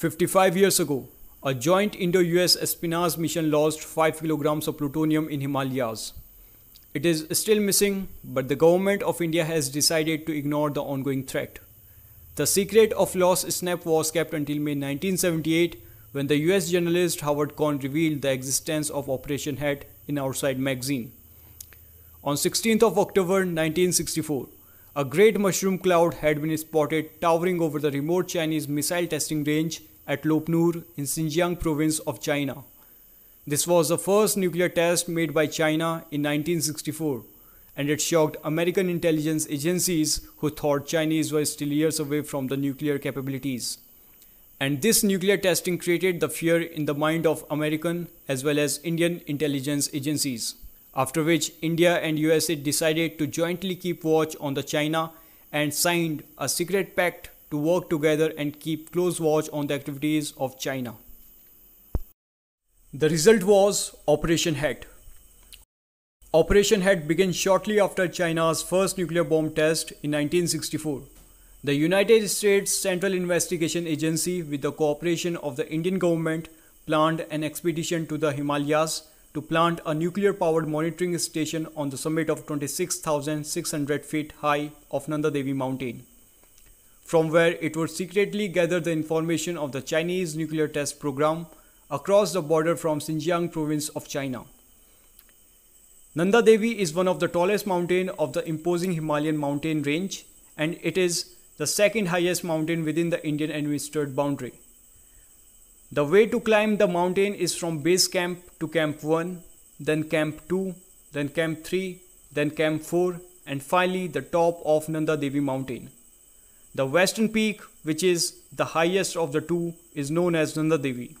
55 years ago, a joint Indo-US espionage mission lost 5 kilograms of plutonium in Himalayas. It is still missing, but the government of India has decided to ignore the ongoing threat. The secret of lost snap was kept until May 1978 when the US journalist Howard Kahn revealed the existence of Operation Hat in Outside magazine. On 16th of October 1964, a great mushroom cloud had been spotted towering over the remote Chinese missile testing range at Lopnur in Xinjiang province of China. This was the first nuclear test made by China in 1964, and it shocked American intelligence agencies who thought Chinese were still years away from the nuclear capabilities. And this nuclear testing created the fear in the mind of American as well as Indian intelligence agencies. After which, India and USA decided to jointly keep watch on the China and signed a secret pact to work together and keep close watch on the activities of China. The result was Operation Head. Operation Head began shortly after China's first nuclear bomb test in 1964. The United States Central Investigation Agency, with the cooperation of the Indian government, planned an expedition to the Himalayas to plant a nuclear powered monitoring station on the summit of 26,600 feet high of Nanda Devi mountain from where it would secretly gather the information of the Chinese nuclear test program across the border from Xinjiang province of China. Nanda Devi is one of the tallest mountain of the imposing Himalayan mountain range and it is the second highest mountain within the Indian administered boundary. The way to climb the mountain is from base camp to camp 1, then camp 2, then camp 3, then camp 4 and finally the top of Nanda Devi mountain. The western peak, which is the highest of the two, is known as Nanda Devi,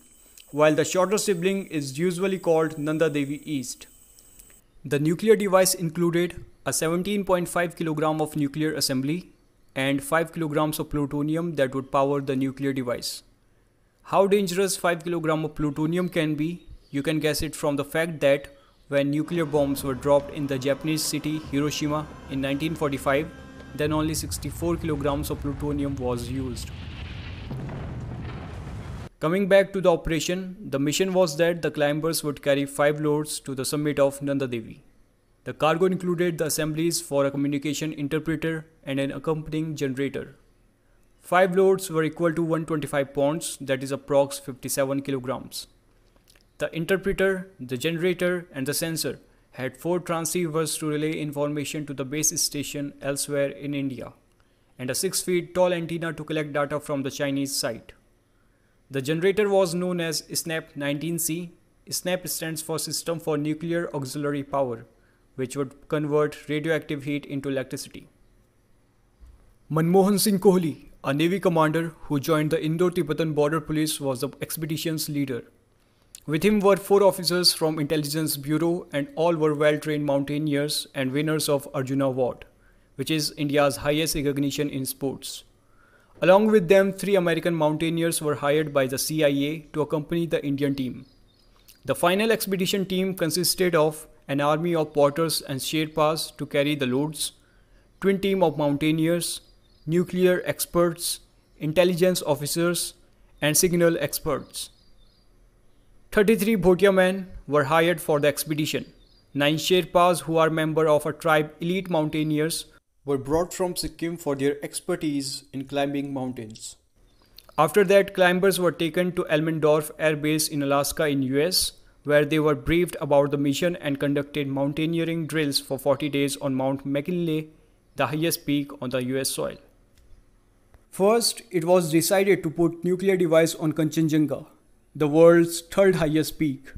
while the shorter sibling is usually called Nanda Devi East. The nuclear device included a 17.5 kg of nuclear assembly and 5 kg of plutonium that would power the nuclear device. How dangerous 5 kg of plutonium can be, you can guess it from the fact that when nuclear bombs were dropped in the Japanese city Hiroshima in 1945, then only 64 kilograms of plutonium was used. Coming back to the operation, the mission was that the climbers would carry 5 loads to the summit of Nandadevi. The cargo included the assemblies for a communication interpreter and an accompanying generator. 5 loads were equal to 125 pounds, that is approx 57 kilograms. The interpreter, the generator and the sensor had four transceivers to relay information to the base station elsewhere in India, and a 6 feet tall antenna to collect data from the Chinese site. The generator was known as SNAP 19C. SNAP stands for System for Nuclear Auxiliary Power, which would convert radioactive heat into electricity. Manmohan Singh Kohli, a Navy commander who joined the Indo Tibetan Border Police, was the expedition's leader. With him were four officers from Intelligence Bureau and all were well-trained mountaineers and winners of Arjuna Award, which is India's highest recognition in sports. Along with them, three American mountaineers were hired by the CIA to accompany the Indian team. The final expedition team consisted of an army of porters and Sherpas to carry the loads, twin team of mountaineers, nuclear experts, intelligence officers, and signal experts. 33 Bhotia men were hired for the expedition. Nine Sherpas, who are members of a tribe elite mountaineers, were brought from Sikkim for their expertise in climbing mountains. After that, climbers were taken to Elmendorf Air Base in Alaska in US, where they were briefed about the mission and conducted mountaineering drills for 40 days on Mount McKinley, the highest peak on the US soil. First, it was decided to put nuclear device on Kanchenjunga, the world's third highest peak.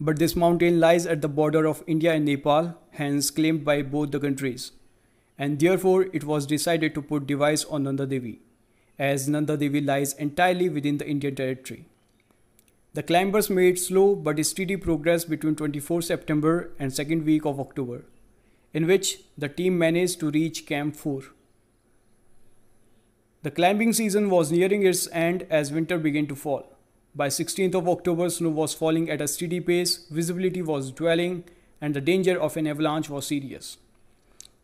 But this mountain lies at the border of India and Nepal, hence claimed by both the countries. And therefore, it was decided to put device on Nanda Devi, as Nanda Devi lies entirely within the Indian territory. The climbers made slow but steady progress between 24 September and second week of October, in which the team managed to reach Camp 4. The climbing season was nearing its end as winter began to fall. By 16th of October, snow was falling at a steady pace, visibility was dwelling, and the danger of an avalanche was serious.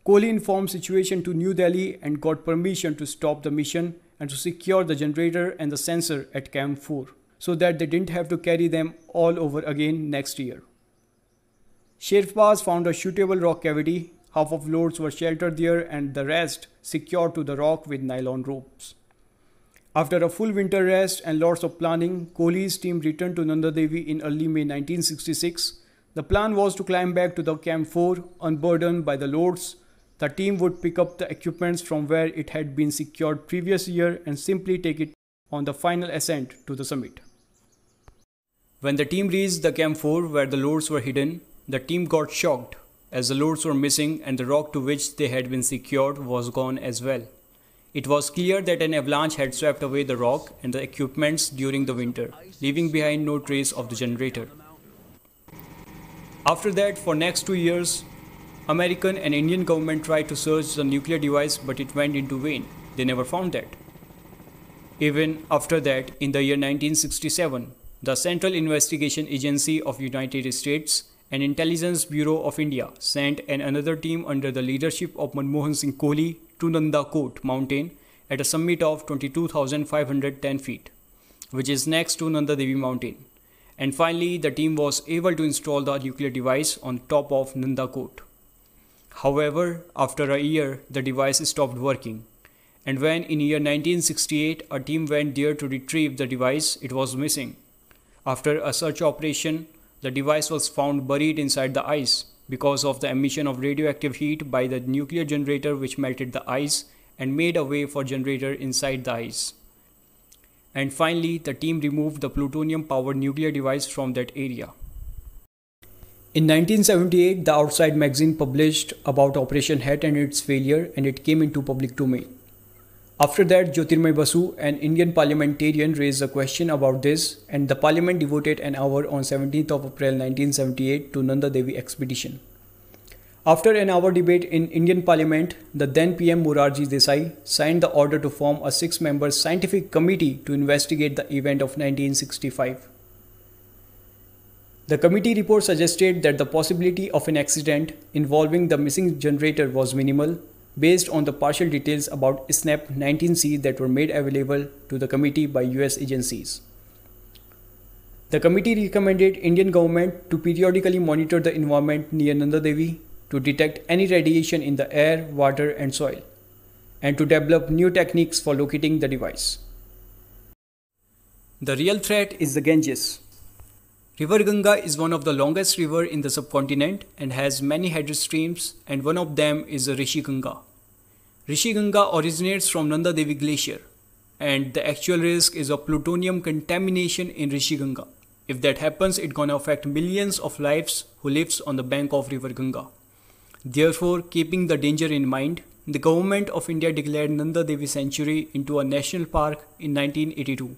Kohli informed situation to New Delhi and got permission to stop the mission and to secure the generator and the sensor at Camp 4 so that they didn't have to carry them all over again next year. Sherpas found a suitable rock cavity. Half of loads were sheltered there and the rest secured to the rock with nylon ropes. After a full winter rest and lots of planning, Kohli's team returned to Nanda Devi in early May 1966. The plan was to climb back to the Camp 4 unburdened by the loads. The team would pick up the equipment from where it had been secured previous year and simply take it on the final ascent to the summit. When the team reached the Camp 4 where the loads were hidden, the team got shocked as the loads were missing and the rock to which they had been secured was gone as well. It was clear that an avalanche had swept away the rock and the equipments during the winter, leaving behind no trace of the generator. After that, for next two years, American and Indian government tried to search the nuclear device but it went into vain. They never found that. Even after that, in the year 1967, the Central Investigation Agency of United States and Intelligence Bureau of India sent an another team under the leadership of Manmohan Singh Kohli Tunanda Nandakot mountain at a summit of 22,510 feet, which is next to Nanda Devi mountain. And finally, the team was able to install the nuclear device on top of Nandakot. However, after a year, the device stopped working. And when in year 1968 a team went there to retrieve the device, it was missing. After a search operation, the device was found buried inside the ice because of the emission of radioactive heat by the nuclear generator which melted the ice and made a way for generator inside the ice. And finally, the team removed the plutonium-powered nuclear device from that area. In 1978, the Outside magazine published about Operation Het and its failure and it came into public domain. After that, Jyotirmay Basu, an Indian parliamentarian, raised a question about this, and the parliament devoted an hour on 17th of April 1978 to Nanda Devi expedition. After an hour debate in Indian parliament, the then PM Morarji Desai signed the order to form a six-member scientific committee to investigate the event of 1965. The committee report suggested that the possibility of an accident involving the missing generator was minimal based on the partial details about SNAP 19C that were made available to the committee by US agencies. The committee recommended Indian government to periodically monitor the environment near Nandadevi to detect any radiation in the air, water and soil and to develop new techniques for locating the device. The real threat is the Ganges. River Ganga is one of the longest river in the subcontinent and has many headstreams, streams and one of them is the Rishi Ganga. Rishiganga originates from Nanda Devi Glacier, and the actual risk is of plutonium contamination in Rishiganga. If that happens, it's gonna affect millions of lives who lives on the bank of River Ganga. Therefore, keeping the danger in mind, the government of India declared Nanda Devi Sanctuary into a national park in 1982,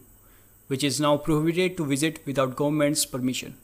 which is now prohibited to visit without government's permission.